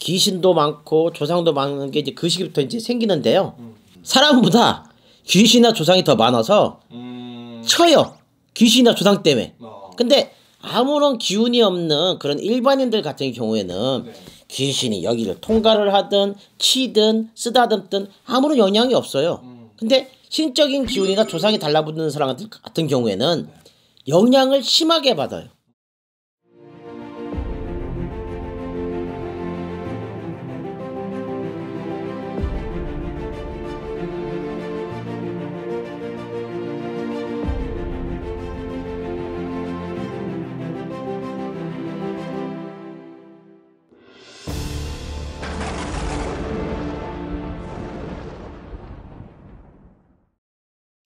귀신도 많고 조상도 많은 게 이제 그 시기부터 이제 생기는데요. 음. 사람보다 귀신이나 조상이 더 많아서 음... 쳐요. 귀신이나 조상 때문에. 어... 근데 아무런 기운이 없는 그런 일반인들 같은 경우에는 네. 귀신이 여기를 통과를 하든 치든 쓰다듬든 아무런 영향이 없어요. 음... 근데 신적인 기운이나 조상이 달라붙는 사람 같은 경우에는 네. 영향을 심하게 받아요.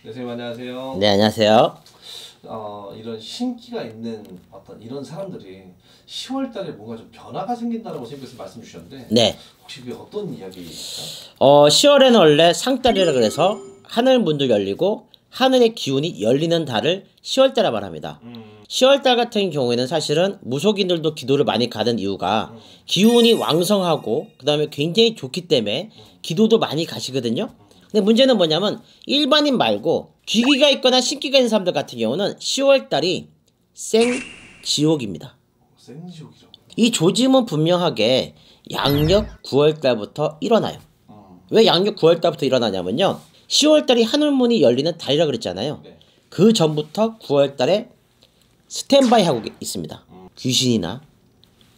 네, 선생님 안녕하세요. 네, 안녕하세요. 어, 이런 신기가 있는 어떤 이런 사람들이 10월 달에 뭔가 좀 변화가 생긴다라고 선생님께서 말씀 주셨는데 네. 혹시 그게 어떤 이야기입니까? 어, 10월에는 원래 상달이라 그래서 하늘 문도 열리고 하늘의 기운이 열리는 달을 10월 달라 말합니다. 음. 10월 달 같은 경우에는 사실은 무속인들도 기도를 많이 가는 이유가 음. 기운이 왕성하고 그다음에 굉장히 좋기 때문에 음. 기도도 많이 가시거든요. 근데 문제는 뭐냐면 일반인 말고 귀기가 있거나 신기가 있는 사람들 같은 경우는 10월달이 생지옥입니다. 생지옥이이 조짐은 분명하게 양력 9월달부터 일어나요. 왜 양력 9월달부터 일어나냐면요. 10월달이 하늘문이 열리는 달이라 고 그랬잖아요. 네. 그 전부터 9월달에 스탠바이 하고 있습니다. 귀신이나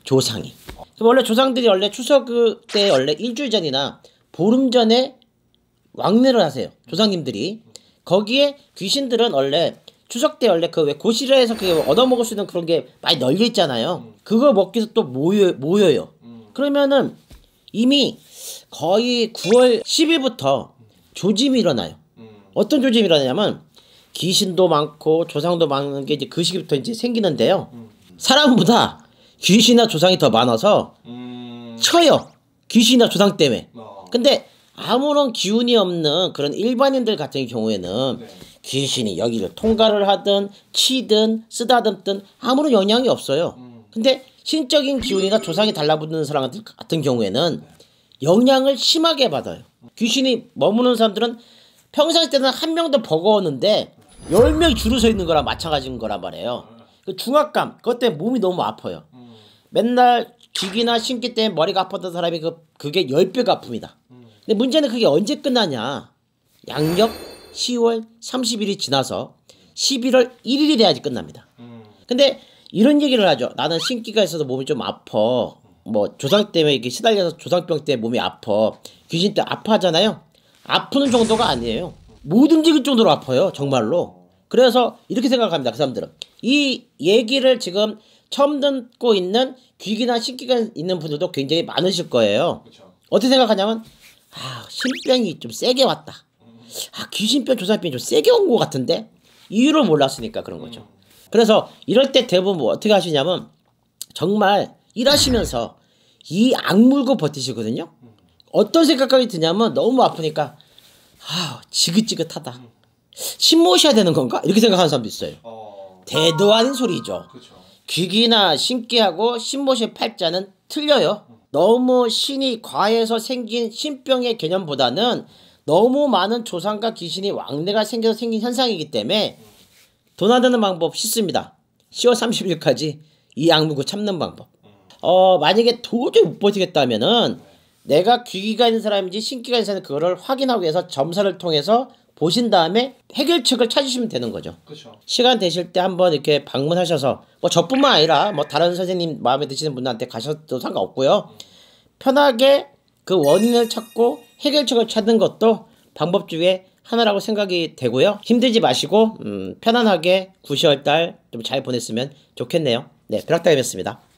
조상이. 원래 조상들이 원래 추석 때 원래 일주일 전이나 보름 전에 왕래를 하세요. 조상님들이. 거기에 귀신들은 원래 추석 때 원래 그 왜 고시라에서 그 얻어먹을 수 있는 그런 게 많이 널려 있잖아요. 그거 먹기 위해서 또 모여, 모여요. 그러면은 이미 거의 9월 10일부터 조짐이 일어나요. 어떤 조짐이 일어나냐면 귀신도 많고 조상도 많은 게 이제 그 시기부터 이제 생기는데요. 사람보다 귀신이나 조상이 더 많아서 음. 쳐요. 귀신이나 조상 때문에. 어. 근데 아무런 기운이 없는 그런 일반인들 같은 경우에는 네. 귀신이 여기를 통과를 하든 치든 쓰다듬든 아무런 영향이 없어요. 음. 근데 신적인 기운이나 조상이 달라붙는 사람 같은 경우에는 네. 영향을 심하게 받아요. 귀신이 머무는 사람들은 평상시 때는 한 명도 버거웠는데 열 명이 줄을 서 있는 거랑 마찬가지인 거란 말이에요. 그 중압감 그것 때문에 몸이 너무 아파요. 음. 맨날 기기나 신기 때문에 머리가 아팠던 사람이 그, 그게 열배가 아픕니다. 음. 근데 문제는 그게 언제 끝나냐? 양력 10월 30일이 지나서 11월 1일이 돼야지 끝납니다. 음. 근데 이런 얘기를 하죠. 나는 신기가 있어서 몸이 좀 아파. 뭐 조상 때문에 이게 시달려서 조상병 때문에 몸이 아파. 귀신 때 아파하잖아요. 아프는 정도가 아니에요. 못 움직일 정도로 아파요. 정말로. 그래서 이렇게 생각합니다. 그 사람들은 이 얘기를 지금 처음 듣고 있는 귀기나 신기가 있는 분들도 굉장히 많으실 거예요. 어떻게 생각하냐면 아, 신병이 좀 세게 왔다. 아, 귀신병, 조상병이 좀 세게 온 것 같은데? 이유를 몰랐으니까 그런 거죠. 그래서 이럴 때 대부분 뭐 어떻게 하시냐면 정말 일하시면서 이 악물고 버티시거든요. 어떤 생각이 드냐면 너무 아프니까 아, 지긋지긋하다. 신모셔야 되는 건가? 이렇게 생각하는 사람도 있어요. 어. 대도 한 소리죠. 그 귀기나 신기하고 신모실 팔자는 틀려요. 너무 신이 과해서 생긴 신병의 개념보다는 너무 많은 조상과 귀신이 왕래가 생겨서 생긴 현상이기 때문에 도난되는 방법 쉽습니다. 10월 30일까지 이 악물고 참는 방법. 어, 만약에 도저히 못 버티겠다면은 내가 귀기가 있는 사람인지 신기가 있는 사람인지 그거를 확인하기 위해서 점사를 통해서 보신 다음에 해결책을 찾으시면 되는 거죠. 그렇죠. 시간 되실 때 한번 이렇게 방문하셔서 뭐 저뿐만 아니라 뭐 다른 선생님 마음에 드시는 분한테 가셔도 상관없고요. 편하게 그 원인을 찾고 해결책을 찾는 것도 방법 중에 하나라고 생각이 되고요. 힘들지 마시고 음, 편안하게 9시월 달 좀 잘 보냈으면 좋겠네요. 네, 벼락다임이었습니다